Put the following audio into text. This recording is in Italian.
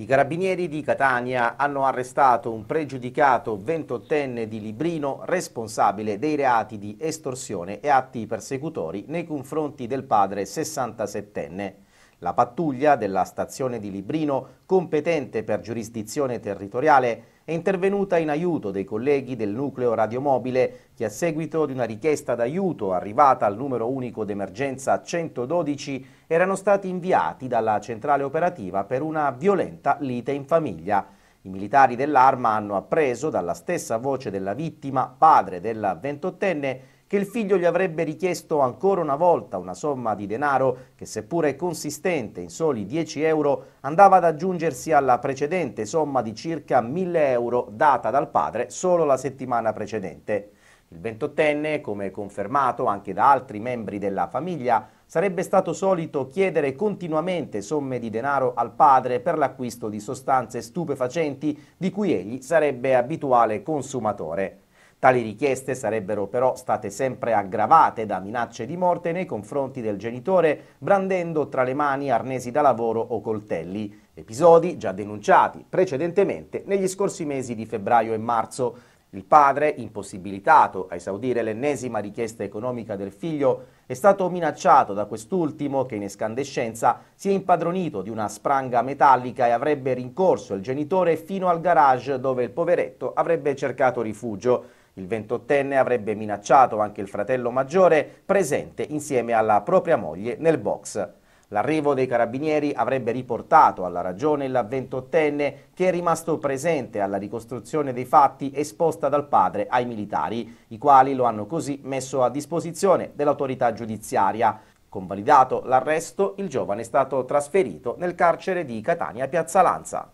I carabinieri di Catania hanno arrestato un pregiudicato 28enne di Librino responsabile dei reati di estorsione e atti persecutori nei confronti del padre 67enne. La pattuglia della stazione di Librino, competente per giurisdizione territoriale, è intervenuta in aiuto dei colleghi del nucleo radiomobile che a seguito di una richiesta d'aiuto arrivata al numero unico d'emergenza 112 erano stati inviati dalla centrale operativa per una violenta lite in famiglia. I militari dell'arma hanno appreso dalla stessa voce della vittima, padre della ventottenne, che il figlio gli avrebbe richiesto ancora una volta una somma di denaro che seppure consistente in soli 10 euro andava ad aggiungersi alla precedente somma di circa 1000 euro data dal padre solo la settimana precedente. Il ventottenne, come confermato anche da altri membri della famiglia, sarebbe stato solito chiedere continuamente somme di denaro al padre per l'acquisto di sostanze stupefacenti di cui egli sarebbe abituale consumatore. Tali richieste sarebbero però state sempre aggravate da minacce di morte nei confronti del genitore, brandendo tra le mani arnesi da lavoro o coltelli, episodi già denunciati precedentemente negli scorsi mesi di febbraio e marzo. Il padre, impossibilitato a esaudire l'ennesima richiesta economica del figlio, è stato minacciato da quest'ultimo che in escandescenza si è impadronito di una spranga metallica e avrebbe rincorso il genitore fino al garage dove il poveretto avrebbe cercato rifugio. Il 28enne avrebbe minacciato anche il fratello maggiore presente insieme alla propria moglie nel box. L'arrivo dei carabinieri avrebbe riportato alla ragione il 28enne che è rimasto presente alla ricostruzione dei fatti esposta dal padre ai militari, i quali lo hanno così messo a disposizione dell'autorità giudiziaria. Convalidato l'arresto, il giovane è stato trasferito nel carcere di Catania Piazza Lanza.